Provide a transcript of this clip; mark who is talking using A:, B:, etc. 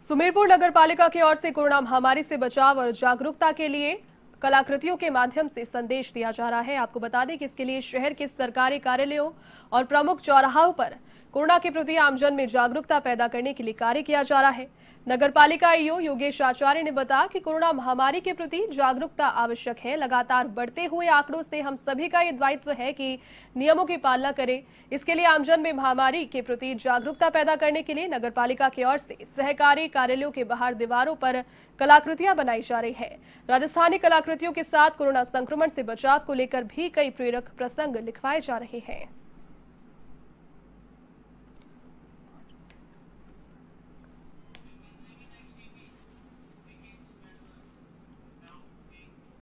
A: सुमेरपुर नगर पालिका की ओर से कोरोना महामारी से बचाव और जागरूकता के लिए कलाकृतियों के माध्यम से संदेश दिया जा रहा है आपको बता दें कि इसके लिए शहर के सरकारी कार्यालयों और प्रमुख चौराहों पर कोरोना के प्रति आमजन में जागरूकता पैदा करने के लिए कार्य किया जा रहा है नगर पालिका ईओ योगेश आचार्य ने बताया कि कोरोना महामारी के प्रति जागरूकता आवश्यक है लगातार बढ़ते हुए आंकड़ों से हम सभी का ये दायित्व है कि नियमों की पालना करें इसके लिए आमजन में महामारी के प्रति जागरूकता पैदा करने के लिए नगर पालिका की ओर से सहकारी कार्यालयों के बाहर दीवारों पर कलाकृतियां बनाई जा रही है राजस्थानी कलाकृतियों के साथ कोरोना संक्रमण से बचाव को लेकर भी कई प्रेरक प्रसंग लिखवाए जा रहे हैं